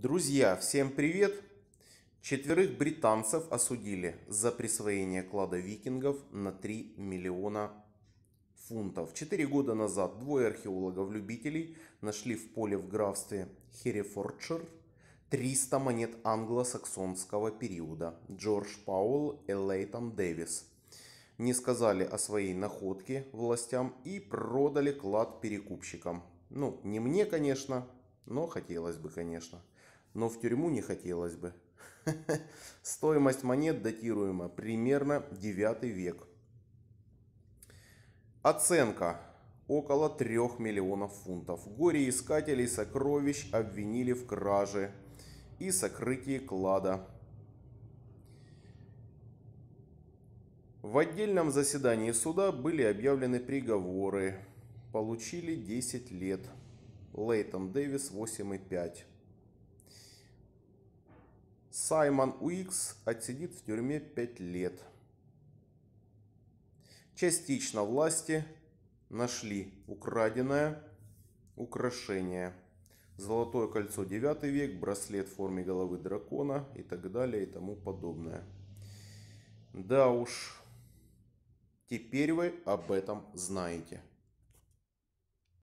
Друзья, всем привет! Четверых британцев осудили за присвоение клада викингов на 3 миллиона фунтов. Четыре года назад двое археологов-любителей нашли в поле в графстве Херефордшир 300 монет англосаксонского периода. Джордж Пауэлл и Лейтон Дэвис не сказали о своей находке властям и продали клад перекупщикам. Ну, не мне, конечно, но хотелось бы, конечно но в тюрьму не хотелось бы. Стоимость монет датируема примерно 9 век. Оценка около 3 миллионов фунтов. Горе-искателей сокровищ обвинили в краже и сокрытии клада. В отдельном заседании суда были объявлены приговоры. Получили 10 лет. Лейтон Дэвис 8,5. Саймон Уикс отсидит в тюрьме 5 лет. Частично власти нашли украденное украшение. Золотое кольцо 9 век, браслет в форме головы дракона и так далее и тому подобное. Да уж, теперь вы об этом знаете.